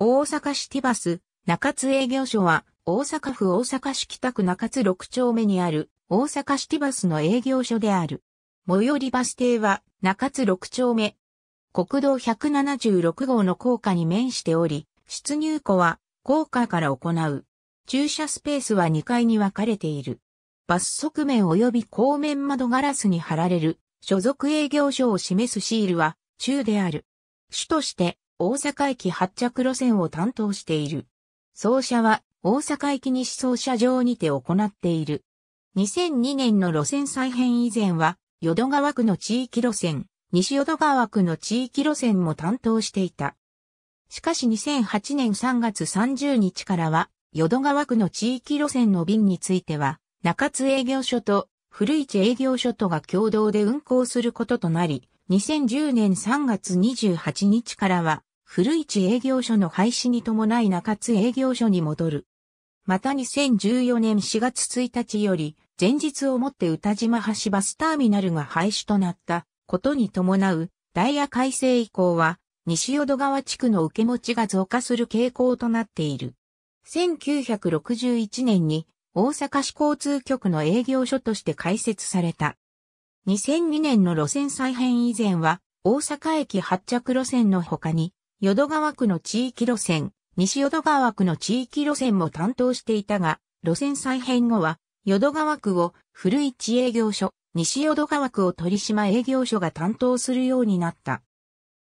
大阪市ティバス、中津営業所は、大阪府大阪市北区中津6丁目にある、大阪市ティバスの営業所である。最寄りバス停は、中津6丁目。国道176号の高架に面しており、出入庫は、高架から行う。駐車スペースは2階に分かれている。バス側面及び後面窓ガラスに貼られる、所属営業所を示すシールは、中である。主として、大阪駅発着路線を担当している。走車は大阪駅西走車場にて行っている。2002年の路線再編以前は、淀川区の地域路線、西淀川区の地域路線も担当していた。しかし2008年3月30日からは、淀川区の地域路線の便については、中津営業所と古市営業所とが共同で運行することとなり、2010年3月28日からは、古市営業所の廃止に伴い中津営業所に戻る。また2014年4月1日より、前日をもって歌島橋バスターミナルが廃止となったことに伴う、ダイヤ改正以降は、西淀川地区の受け持ちが増加する傾向となっている。1961年に大阪市交通局の営業所として開設された。2002年の路線再編以前は大阪駅発着路線の他に淀川区の地域路線、西淀川区の地域路線も担当していたが、路線再編後は、淀川区を古市営業所、西淀川区を取島営業所が担当するようになった。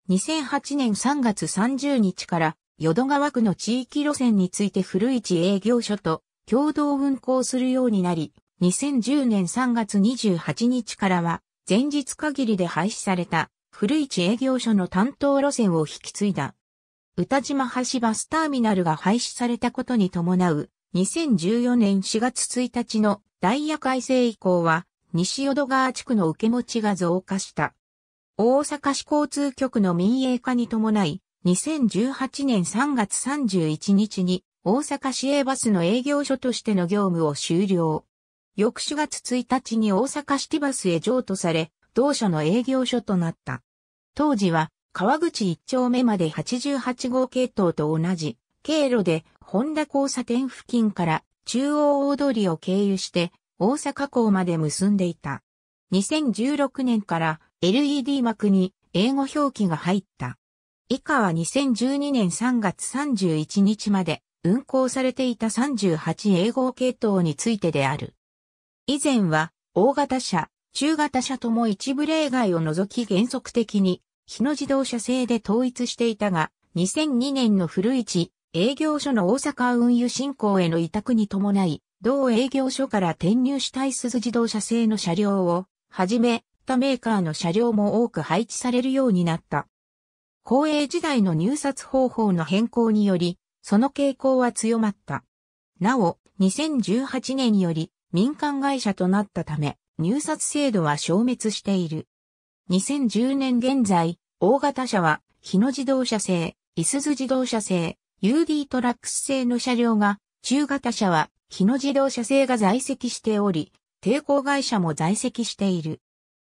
2008年3月30日から、淀川区の地域路線について古市営業所と共同運行するようになり、2010年3月28日からは、前日限りで廃止された古市営業所の担当路線を引き継いだ。宇多島橋バスターミナルが廃止されたことに伴う2014年4月1日のダイヤ改正以降は西淀川地区の受け持ちが増加した。大阪市交通局の民営化に伴い2018年3月31日に大阪市営バスの営業所としての業務を終了。翌4月1日に大阪シティバスへ譲渡され、同社の営業所となった。当時は川口一丁目まで88号系統と同じ経路で本田交差点付近から中央大通りを経由して大阪港まで結んでいた。2016年から LED 幕に英語表記が入った。以下は2012年3月31日まで運行されていた38英語系統についてである。以前は大型車、中型車とも一部例外を除き原則的に、日野自動車製で統一していたが、2002年の古市営業所の大阪運輸振興への委託に伴い、同営業所から転入したい鈴自動車製の車両を、はじめ、他メーカーの車両も多く配置されるようになった。公営時代の入札方法の変更により、その傾向は強まった。なお、2018年より民間会社となったため、入札制度は消滅している。2010年現在、大型車は、日野自動車製、いすゞ自動車製、UD トラックス製の車両が、中型車は、日野自動車製が在籍しており、抵抗会社も在籍している。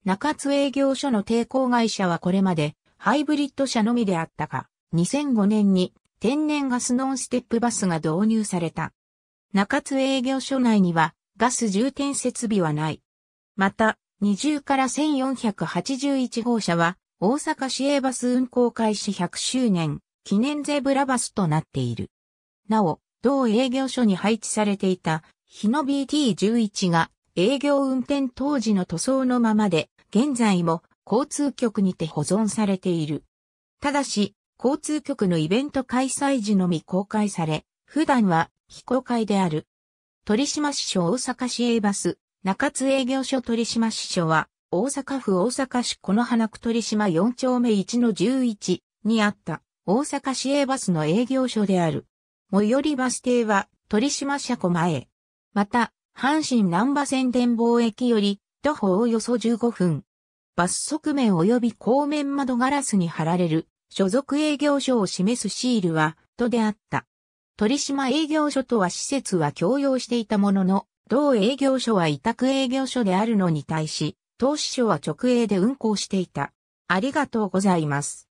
中津営業所の抵抗会社はこれまで、ハイブリッド車のみであったが、2005年に天然ガスノンステップバスが導入された。中津営業所内にはガス充填設備はない。また、20から1481号車は、大阪市営バス運行開始100周年、記念ゼブラバスとなっている。なお、同営業所に配置されていた、日野 BT11 が、営業運転当時の塗装のままで、現在も交通局にて保存されている。ただし、交通局のイベント開催時のみ公開され、普段は非公開である。鳥島市小大阪市営バス中津営業所取島支所は、大阪府大阪市の花区取島4丁目1の11にあった大阪市営バスの営業所である。最寄りバス停は取島車庫前。また、阪神南波線電防駅より徒歩およそ15分。バス側面及び後面窓ガラスに貼られる所属営業所を示すシールは、とであった。取島営業所とは施設は共用していたものの、同営業所は委託営業所であるのに対し、投資所は直営で運行していた。ありがとうございます。